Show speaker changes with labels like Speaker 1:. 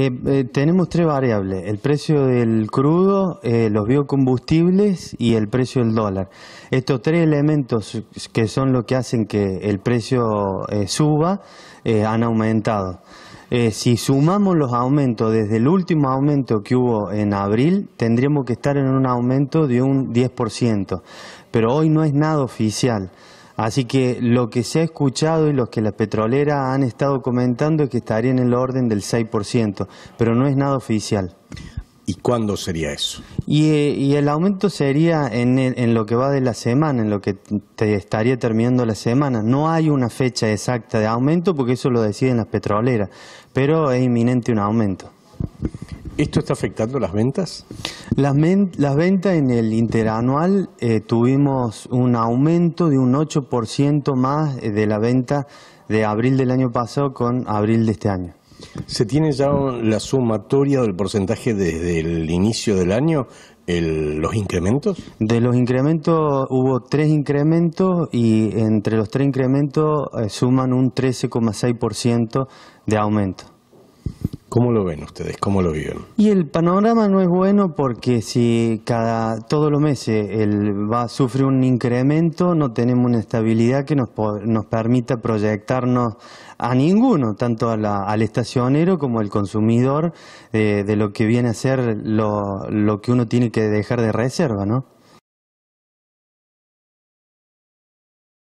Speaker 1: Eh, eh, tenemos tres variables, el precio del crudo, eh, los biocombustibles y el precio del dólar. Estos tres elementos que son los que hacen que el precio suba han aumentado. si sumamos los aumentos desde el último aumento que hubo en abril, tendríamos que estar en un aumento de un 10%, pero hoy no es nada oficial. Así que lo que se ha escuchado y lo que las petroleras han estado comentando es que estaría en el orden del 6%, pero no es nada oficial. ¿Y cuándo sería eso? Y, eh, el aumento sería en, en, lo que va de la semana, en lo que estaría terminando la semana. No hay una fecha exacta de aumento porque eso lo deciden las petroleras, pero es inminente un aumento.
Speaker 2: ¿Esto está afectando las ventas?
Speaker 1: Las, ventas en el interanual eh, tuvimos un aumento de un 8% más eh, de
Speaker 2: la venta de abril del año pasado con abril de este año. ¿Se tiene ya la sumatoria del porcentaje desde el inicio del año? ¿Los incrementos? De los incrementos hubo tres incrementos y entre los tres incrementos
Speaker 1: eh, suman un 13,6% de aumento. ¿Cómo lo
Speaker 2: ven ustedes? ¿Cómo lo viven?
Speaker 1: Y el panorama no es bueno porque si cada todos los meses él va sufrir un incremento, no tenemos una estabilidad que nos, nos permita proyectarnos a ninguno, tanto al estacionero como al consumidor, eh, de lo que viene a ser lo, lo que uno tiene que dejar de reserva, ¿no?